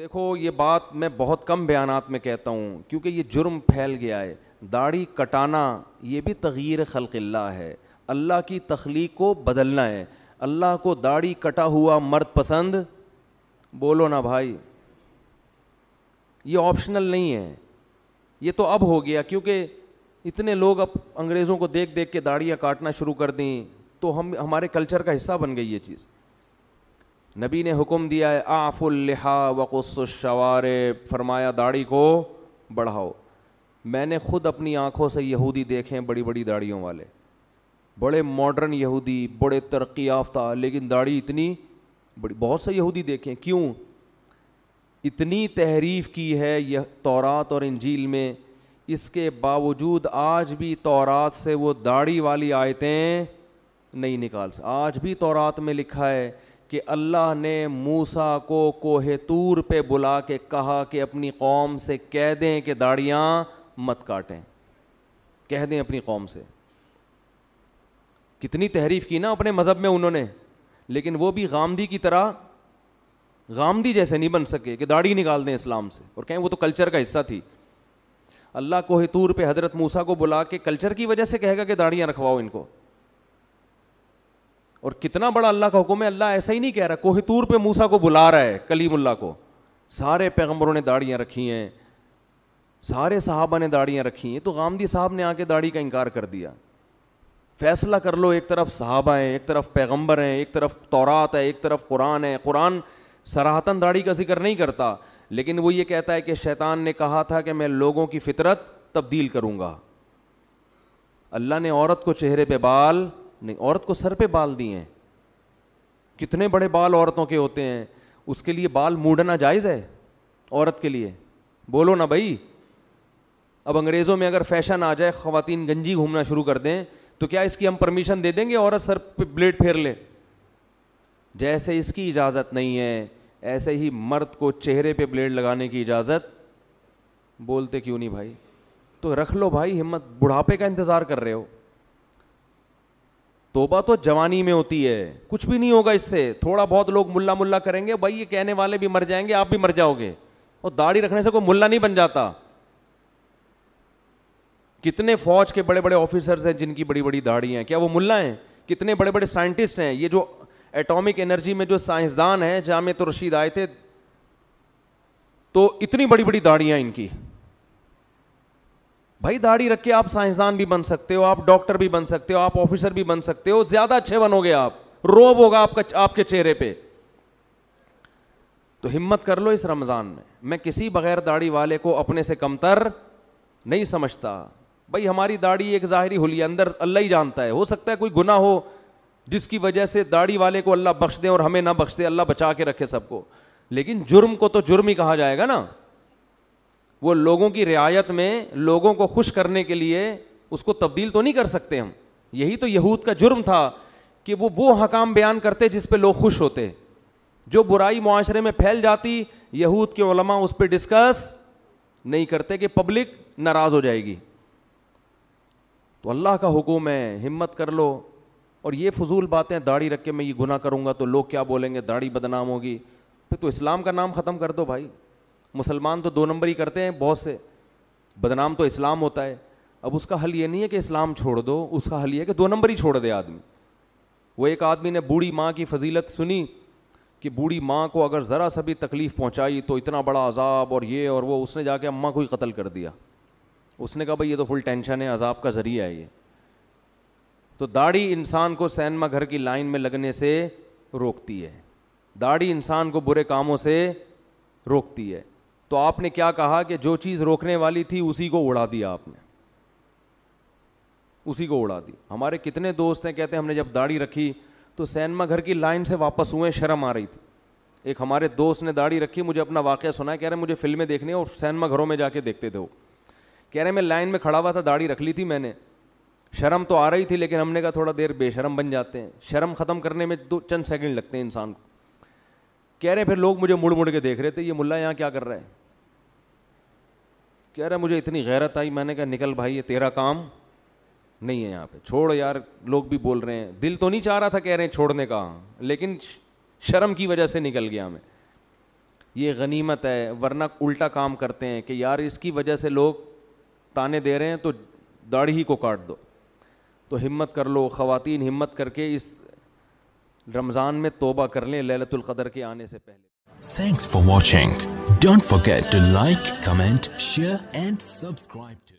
देखो ये बात मैं बहुत कम बयानात में कहता हूँ क्योंकि ये जुर्म फैल गया है दाढ़ी कटाना ये भी तग़ीर खलकिल्ला है अल्लाह की तख्लीक को बदलना है अल्लाह को दाढ़ी कटा हुआ मर्द पसंद बोलो ना भाई ये ऑप्शनल नहीं है ये तो अब हो गया क्योंकि इतने लोग अब अंग्रेज़ों को देख देख के दाढ़ियाँ काटना शुरू कर दें तो हम हमारे कल्चर का हिस्सा बन गई ये चीज़ नबी ने हुक्म दिया है आफुल्लिहा वक़ुस्वार फरमाया दाढ़ी को बढ़ाओ मैंने खुद अपनी आँखों से यहूदी देखे हैं बड़ी बड़ी दाढ़ियों वाले बड़े मॉडर्न यहूदी बड़े तरक्की याफ्ता लेकिन दाढ़ी इतनी बड़ी बहुत से यहूदी देखे क्यों इतनी तहरीफ की है यह तौरात और इंजील में इसके बावजूद आज भी तौरात से वो दाढ़ी वाली आयतें नहीं निकाल आज भी तौरात में लिखा है कि अल्लाह ने मूसा को कोहेतूर पे बुला के कहा कि अपनी कौम से कह दें कि दाड़ियाँ मत काटें कह दें अपनी कौम से कितनी तहरीफ की ना अपने मज़हब में उन्होंने लेकिन वो भी गामदी की तरह गामदी जैसे नहीं बन सके कि दाढ़ी निकाल दें इस्लाम से और कहें वो तो कल्चर का हिस्सा थी अल्लाह कोहेतूर पे हज़रत मूसा को बुला के कल्चर की वजह से कहेगा कि दाढ़ियाँ रखवाओ इनको और कितना बड़ा अल्लाह का हुक्म है अल्लाह ऐसा ही नहीं कह रहा कोहतूर पे मूसा को बुला रहा है कलीमुल्ला को सारे पैगम्बरों ने दाढ़ियाँ रखी हैं सारे साहबा ने दाढ़ियाँ रखी हैं तो गामदी साहब ने आके दाढ़ी का इनकार कर दिया फैसला कर लो एक तरफ साहबा हैं एक तरफ पैगम्बर हैं एक तरफ तौरात है एक तरफ कुरान है कुरान सराहतन दाढ़ी का जिक्र नहीं करता लेकिन वो ये कहता है कि शैतान ने कहा था कि मैं लोगों की फितरत तब्दील करूँगा अल्लाह ने औरत को चेहरे पे बाल नहीं औरत को सर पे बाल दिए हैं कितने बड़े बाल औरतों के होते हैं उसके लिए बाल मूडना जायज़ है औरत के लिए बोलो ना भाई अब अंग्रेज़ों में अगर फैशन आ जाए ख़वातीन गंजी घूमना शुरू कर दें तो क्या इसकी हम परमिशन दे देंगे औरत सर पे ब्लेड फेर ले जैसे इसकी इजाज़त नहीं है ऐसे ही मर्द को चेहरे पे ब्लेड लगाने की इजाज़त बोलते क्यों नहीं भाई तो रख लो भाई हिम्मत बुढ़ापे का इंतज़ार कर रहे हो तोबा तो जवानी में होती है कुछ भी नहीं होगा इससे थोड़ा बहुत लोग मुल्ला मुल्ला करेंगे भाई ये कहने वाले भी मर जाएंगे आप भी मर जाओगे और दाढ़ी रखने से कोई मुल्ला नहीं बन जाता कितने फौज के बड़े बड़े ऑफिसर्स हैं जिनकी बड़ी बड़ी दाढ़ी हैं क्या वो मुल्ला हैं कितने बड़े बड़े साइंटिस्ट हैं ये जो एटॉमिक एनर्जी में जो साइंसदान हैं जामे तो रशीद आए थे तो इतनी बड़ी बड़ी दाढ़ियाँ इनकी भाई दाढ़ी रख के आप साइंसदान भी बन सकते हो आप डॉक्टर भी बन सकते हो आप ऑफिसर भी बन सकते हो ज्यादा अच्छे बनोगे आप रोब होगा आपका आपके चेहरे पे तो हिम्मत कर लो इस रमज़ान में मैं किसी बगैर दाढ़ी वाले को अपने से कमतर नहीं समझता भाई हमारी दाढ़ी एक ज़ाहरी हुली अंदर अल्लाह ही जानता है हो सकता है कोई गुना हो जिसकी वजह से दाढ़ी वाले को अल्लाह बख्श दे और हमें ना बख्श दे अल्लाह बचा के रखे सबको लेकिन जुर्म को तो जुर्म ही कहा जाएगा ना वो लोगों की रियायत में लोगों को खुश करने के लिए उसको तब्दील तो नहीं कर सकते हम यही तो यहूद का जुर्म था कि वो वो हकाम बयान करते जिस पर लोग खुश होते जो बुराई मुआरे में फैल जाती यहूद के ओलमा उस पर डिस्कस नहीं करते कि पब्लिक नाराज़ हो जाएगी तो अल्लाह का हुक्म है हिम्मत कर लो और ये फजूल बातें दाढ़ी रख के मैं ये गुना करूँगा तो लोग क्या बोलेंगे दाढ़ी बदनाम होगी फिर तो इस्लाम का नाम ख़त्म कर दो भाई मुसलमान तो दो नंबर ही करते हैं बहुत से बदनाम तो इस्लाम होता है अब उसका हल ये नहीं है कि इस्लाम छोड़ दो उसका हल ये है कि दो नंबर ही छोड़ दे आदमी वो एक आदमी ने बूढ़ी माँ की फजीलत सुनी कि बूढ़ी माँ को अगर ज़रा सा भी तकलीफ़ पहुँचाई तो इतना बड़ा अजाब और ये और वो उसने जाके अम्मा को ही कत्ल कर दिया उसने कहा भाई ये तो फुल टेंशन है अजाब का ज़रिया है ये तो दाढ़ी इंसान को सैनमा घर की लाइन में लगने से रोकती है दाढ़ी इंसान को बुरे कामों से रोकती है तो आपने क्या कहा कि जो चीज़ रोकने वाली थी उसी को उड़ा दिया आपने उसी को उड़ा दी हमारे कितने दोस्त हैं कहते हैं हमने जब दाढ़ी रखी तो सैनमा घर की लाइन से वापस हुए शर्म आ रही थी एक हमारे दोस्त ने दाढ़ी रखी मुझे अपना वाक्य सुनाया कह रहे मुझे फिल्में देखने और सैनमा घरों में जाके देखते थे वो कह रहे मैं लाइन में खड़ा हुआ था दाढ़ी रख ली थी मैंने शर्म तो आ रही थी लेकिन हमने कहा थोड़ा देर बेशरम बन जाते हैं शर्म ख़त्म करने में दो चंद सेकंड लगते हैं इंसान को कह रहे फिर लोग मुझे मुड़ मुड़ के देख रहे थे ये मुल्ला यहाँ क्या कर रहा है कह रहा मुझे इतनी गैरत आई मैंने कहा निकल भाई ये तेरा काम नहीं है यहाँ पे छोड़ यार लोग भी बोल रहे हैं दिल तो नहीं चाह रहा था कह रहे हैं छोड़ने का लेकिन शर्म की वजह से निकल गया मैं ये गनीमत है वरना उल्टा काम करते हैं कि यार इसकी वजह से लोग ताने दे रहे हैं तो दाढ़ी ही को काट दो तो हिम्मत कर लो ख़वातीन हिम्मत करके इस रमज़ान में तोबा कर लें ललतुल्क़दर के आने से पहले Thanks for watching. Don't forget to like, comment, share and subscribe.